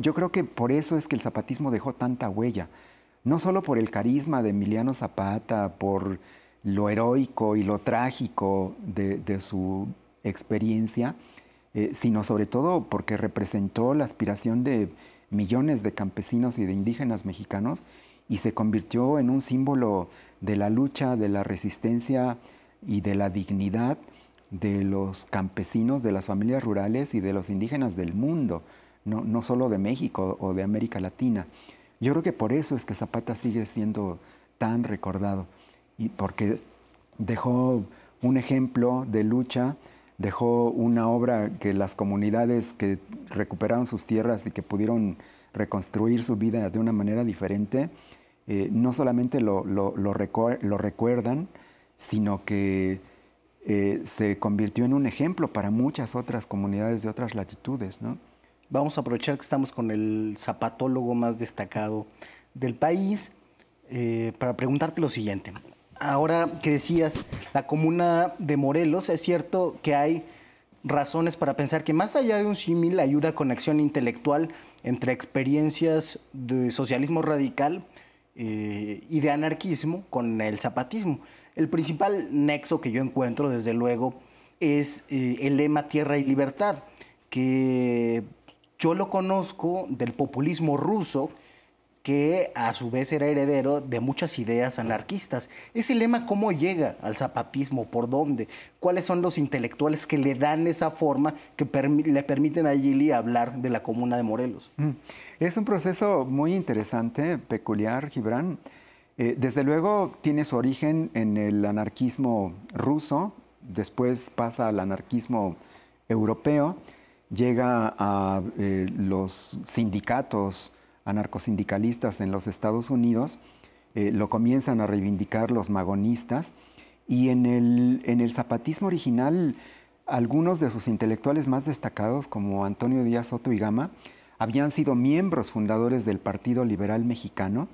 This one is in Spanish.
Yo creo que por eso es que el zapatismo dejó tanta huella, no solo por el carisma de Emiliano Zapata, por lo heroico y lo trágico de, su experiencia, eh, sino sobre todo porque representó la aspiración de millones de campesinos y de indígenas mexicanos y se convirtió en un símbolo de la lucha, de la resistencia y de la dignidad de los campesinos, de las familias rurales y de los indígenas del mundo no, solo de México o de América Latina. Yo creo que por eso es que Zapata sigue siendo tan recordado y porque dejó un ejemplo de lucha, dejó una obra que las comunidades que recuperaron sus tierras y que pudieron reconstruir su vida de una manera diferente, eh, no solamente lo, recuerdan, sino que eh, se convirtió en un ejemplo para muchas otras comunidades de otras latitudes, ¿no? Vamos a aprovechar que estamos con el zapatólogo más destacado del país eh, para preguntarte lo siguiente. Ahora que decías, la comuna de Morelos, es cierto que hay razones para pensar que más allá de un símil hay una conexión intelectual entre experiencias de socialismo radical eh, y de anarquismo con el zapatismo. El principal nexo que yo encuentro, desde luego, es eh, el lema Tierra y Libertad, que yo lo conozco del populismo ruso, que a su vez era heredero de muchas ideas anarquistas. Ese lema, ¿cómo llega al zapatismo? ¿Por dónde? ¿Cuáles son los intelectuales que le dan esa forma que le permiten a Gili hablar de la comuna de Morelos? Mm. Es un proceso muy interesante, peculiar, Gibran. Eh, desde luego tiene su origen en el anarquismo ruso, después pasa al anarquismo europeo llega a eh, los sindicatos anarcosindicalistas en los Estados Unidos, eh, lo comienzan a reivindicar los magonistas y en el zapatismo original algunos de sus intelectuales más destacados como Antonio Díaz Soto y Gama habían sido miembros fundadores del Partido Liberal Mexicano,